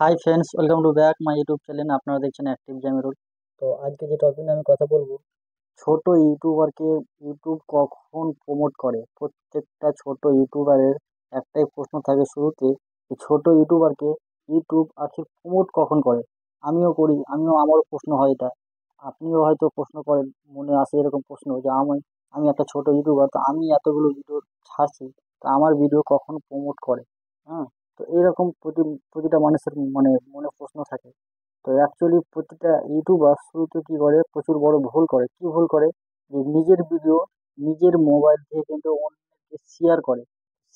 high friends welcome to back my YouTube channel আপনারা দেখছেন active জ্যামেরুল তো আজকে যে টপিক নিয়ে আমি কথা বলবো ছোট ইউটিউবারকে ইউটিউব কখন প্রমোট করে প্রত্যেকটা ছোট ইউটিউবারের একটাই প্রশ্ন থাকে শুরুতে ছোট ইউটিউবারকে ইউটিউব আখের প্রমোট কখন করে আমিও করি আমিও আমারও প্রশ্ন হয় এটা আপনিও হয়তো প্রশ্ন করেন মনে আসে এরকম প্রশ্ন যে আমি আমি একটা ছোট ইউটিউবার তো আমি এতগুলো ভিডিও ছাড়ছি তা আমার ভিডিও কখন প্রমোট করে হ্যাঁ তো এরকম প্রতি প্রতিটা মানুষের মানে মনে প্রশ্ন থাকে তো অ্যাকচুয়ালি প্রতিটা ইউটিউবার শুরুতে কী করে প্রচুর বড় ভুল করে কী ভুল করে যে নিজের ভিডিও নিজের মোবাইল থেকে কিন্তু অন্যকে শেয়ার করে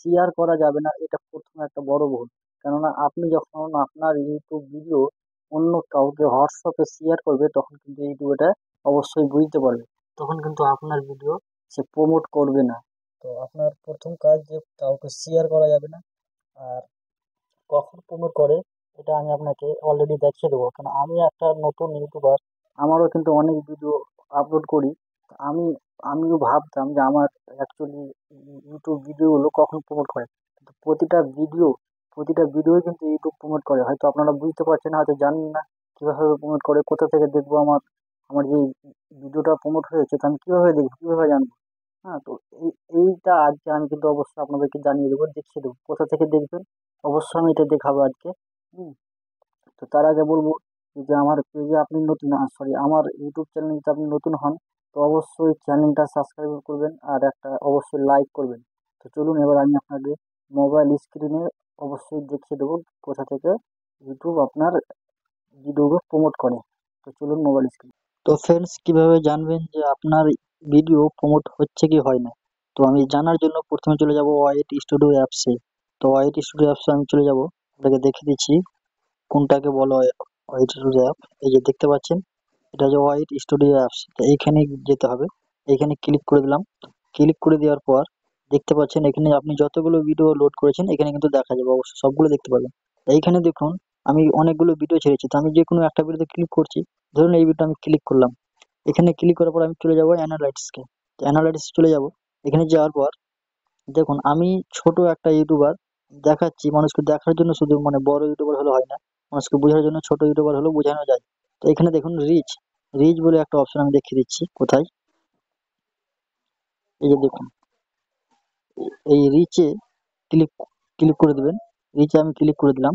শেয়ার করা যাবে না এটা প্রথম একটা বড় ভুল কেননা আপনি যখন আপনার ইউটিউব ভিডিও অন্য কাউকে হোয়াটসঅ্যাপে শেয়ার করবে তখন কিন্তু ইউটিউব এটা অবশ্যই বুঝতে পারবে তখন কিন্তু আপনার ভিডিও সে প্রমোট করবে না তো আপনার প্রথম কাজ যে কাউকে শেয়ার করা যাবে না আর কখন প্রমোট করে এটা আমি আপনাকে অলরেডি দেখিয়ে দেবো কারণ আমি একটা নতুন ইউটিউবার আমারও কিন্তু অনেক ভিডিও আপলোড করি আমি আমিও ভাবতাম যে আমার অ্যাকচুয়ালি ইউটিউব ভিডিওগুলো কখন প্রমোট করে কিন্তু প্রতিটা ভিডিও প্রতিটা ভিডিওই কিন্তু ইউটিউব প্রমোট করে হয়তো আপনারা বুঝতে পারছেন হয়তো জানেন না কীভাবে প্রমোট করে কোথা থেকে দেখবো আমার আমার যে ভিডিওটা প্রমোট হয়েছে তা আমি কীভাবে দেখবো কীভাবে জানবো হ্যাঁ তো এই এইটা আজকে আমি কিন্তু অবশ্যই আপনাদেরকে জানিয়ে দেবো দেখিয়ে দেবো কোথা থেকে দেখবেন অবশ্যই আমি এটা দেখাবো আজকে হুম তো তার আগে বলবো যে আমার পেজে আপনি নতুন সরি আমার ইউটিউব চ্যানেল যদি আপনি নতুন হন তো অবশ্যই চ্যানেলটা সাবস্ক্রাইব করবেন আর একটা অবশ্যই লাইক করবেন তো চলুন এবার আমি আপনাকে মোবাইল স্ক্রিনে অবশ্যই দেখিয়ে দেবো কোথা থেকে ইউটিউব আপনার ভিডিওকে প্রমোট করে তো চলুন মোবাইল স্ক্রিন তো ফ্রেন্ডস কীভাবে জানবেন যে আপনার ভিডিও প্রমোট হচ্ছে কি হয় না তো আমি জানার জন্য প্রথমে চলে যাবো ওয়াইট স্টুডিও অ্যাপসে তো ওয়াইট স্টুডিও অ্যাপসে আমি চলে যাব আপনাকে দেখে দিচ্ছি কোনটাকে বলো ওয়াইট স্টুডিও অ্যাপ এই যে দেখতে পাচ্ছেন এটা হচ্ছে ওয়াইট স্টুডিও অ্যাপস তো এইখানে যেতে হবে এখানে ক্লিক করে দিলাম ক্লিক করে দেওয়ার পর দেখতে পাচ্ছেন এখানে আপনি যতগুলো ভিডিও লোড করেছেন এখানে কিন্তু দেখা যাবে অবশ্যই সবগুলো দেখতে পাবেন এইখানে দেখুন আমি অনেকগুলো ভিডিও ছেড়েছি তো আমি যে কোনো একটা ভিডিওতে ক্লিক করছি ধরুন এই ভিডিও আমি ক্লিক করলাম এখানে ক্লিক করার পর আমি চলে যাব অ্যানালাইটিক্সকে অ্যানালাইটিক্স চলে যাব এখানে যাওয়ার পর দেখুন আমি ছোট একটা ইউটিউবার দেখাচ্ছি মানুষকে দেখার জন্য শুধু মানে বড় ইউটিউবার হলে হয় না মানুষকে বোঝার জন্য ছোট ইউটিউবার হলেও বোঝানো যায় তো এখানে দেখুন রিচ রিচ বলে একটা অপশন আমি দেখিয়ে দিচ্ছি কোথায় এই যে দেখুন এই রিচে ক্লিক ক্লিক করে দেবেন রিচে আমি ক্লিক করে দিলাম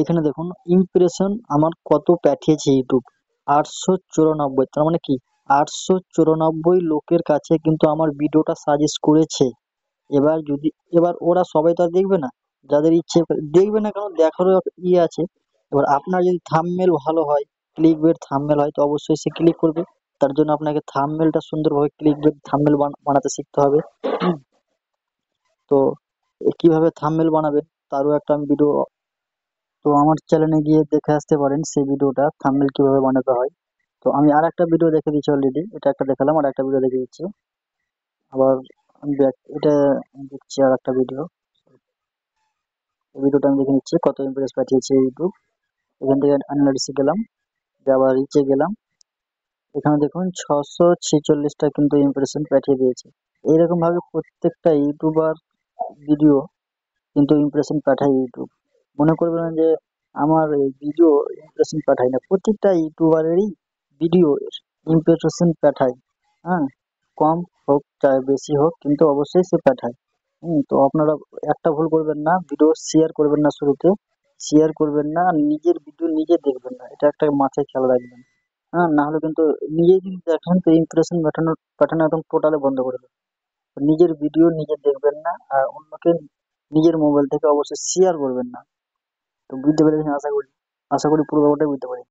এখানে দেখুন ইমপ্রেশন আমার কত পাঠিয়েছে ইউটিউব আটশো চুরানব্বই তার মানে কি আটশো চুরানব্বই লোকের কাছে কিন্তু আমার ভিডিওটা সাজেস্ট করেছে এবার যদি এবার ওরা সবাই তো আর দেখবে না যাদের ইচ্ছে দেখবে না কারণ দেখারও ইয়ে আছে এবার আপনার যদি থামমেল ভালো হয় ক্লিক বেড থামমেল হয় তো অবশ্যই সে ক্লিক করবে তার জন্য আপনাকে থামমেলটা সুন্দরভাবে ক্লিক বেড থামমেল বানাতে শিখতে হবে তো কিভাবে থামমেল বানাবেন তারও একটা আমি ভিডিও তো আমার চ্যানেলে গিয়ে দেখে আসতে পারেন সেই ভিডিওটা থাম্বনেল কিভাবে বানাতে হয় তো আমি আর একটা ভিডিও দেখে দিচ্ছি অলরেডি এটা একটা দেখালাম আর একটা ভিডিও দেখে দিচ্ছি আবার এটা দেখছি আর একটা ভিডিও ভিডিওটা আমি দেখে নিচ্ছি কত ইম্প্রেস পাঠিয়েছে ইউটিউব এখান থেকে অ্যানালিসে গেলাম আবার রিচে গেলাম এখানে দেখুন ছশো ছেচল্লিশটা কিন্তু ইমপ্রেশন পাঠিয়ে দিয়েছে এইরকমভাবে প্রত্যেকটা ইউটিউবার ভিডিও কিন্তু ইমপ্রেশন পাঠায় ইউটিউব মনে করবেন যে আমার ভিডিও ইমপ্রেশন পাঠায় না প্রত্যেকটা ইউটিউবারেরই ভিডিও ইমপ্রেশন পাঠায় হ্যাঁ কম হোক চাই বেশি হোক কিন্তু অবশ্যই সে পাঠায় হুম তো আপনারা একটা ভুল করবেন না ভিডিও শেয়ার করবেন না শুরুতে শেয়ার করবেন না নিজের ভিডিও নিজে দেখবেন না এটা একটা মাথায় খেয়াল রাখবেন হ্যাঁ না হলে কিন্তু নিজে যদি দেখেন তো ইমপ্রেশন পাঠানো পাঠানো একদম টোটালে বন্ধ করে দেবেন নিজের ভিডিও নিজে দেখবেন না আর অন্যকে নিজের মোবাইল থেকে অবশ্যই শেয়ার করবেন না তো বুঝতে পেরেছেন আশা করি আশা করি পুরো ব্যাপারটাই বুঝতে পারি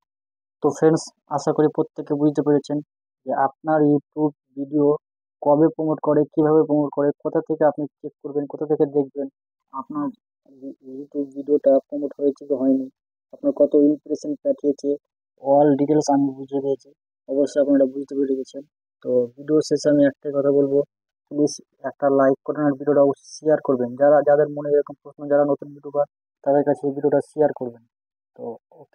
তো ফ্রেন্ডস আশা করি প্রত্যেকে বুঝতে পেরেছেন যে আপনার ইউটিউব ভিডিও কবে প্রমোট করে কিভাবে প্রমোট করে কোথা থেকে আপনি চেক করবেন কোথা থেকে দেখবেন আপনার ইউটিউব ভিডিওটা প্রমোট হয়েছে কি হয়নি আপনার কত ইমপ্রেশন পাঠিয়েছে অল ডিটেলস আমি বুঝে দিয়েছি অবশ্যই আপনারা বুঝতে পেরে গেছেন তো ভিডিও শেষে আমি একটাই কথা বলবো প্লিজ একটা লাইক করেন আর ভিডিওটা অবশ্যই শেয়ার করবেন যারা যাদের মনে এরকম প্রশ্ন যারা নতুন ইউটিউবার তাদের কাছে এই ভিডিওটা শেয়ার করবেন তো